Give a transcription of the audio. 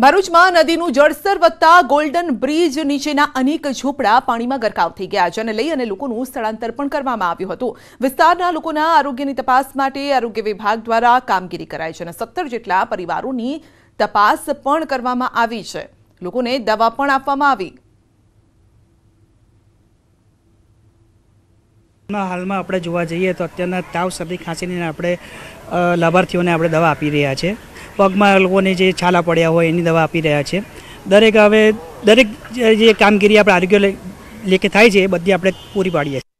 ભરૂચમાં નદીનું જળસ્તર વધતા ગોલ્ડન બ્રિજ નીચેના અનેક ઝૂંપડા પાણીમાં ગરકાવ થઈ ગયા જેને લઈ અને લોકોનું સ્થળાંતર પણ કરવામાં આવ્યું હતું વિસ્તારના લોકોના આરોગ્યની તપાસ માટે આરોગ્ય વિભાગ દ્વારા કામગીરી કરાઈ છે અને સત્તર જેટલા પરિવારોની તપાસ પણ કરવામાં આવી છે લોકોને દવા પણ આપવામાં આવી હાલમાં આપણે જોવા જઈએ તો અત્યારના તાવ શરદી ખાંસીની આપણે લાભાર્થીઓને આપણે દવા આપી રહ્યા છીએ પગમાં લોકોને જે છાલા પડ્યા હોય એની દવા આપી રહ્યા છે દરેક હવે દરેક જે કામગીરી આપણે આરોગ્ય લેખે થાય છે એ બધી આપણે પૂરી પાડીએ છીએ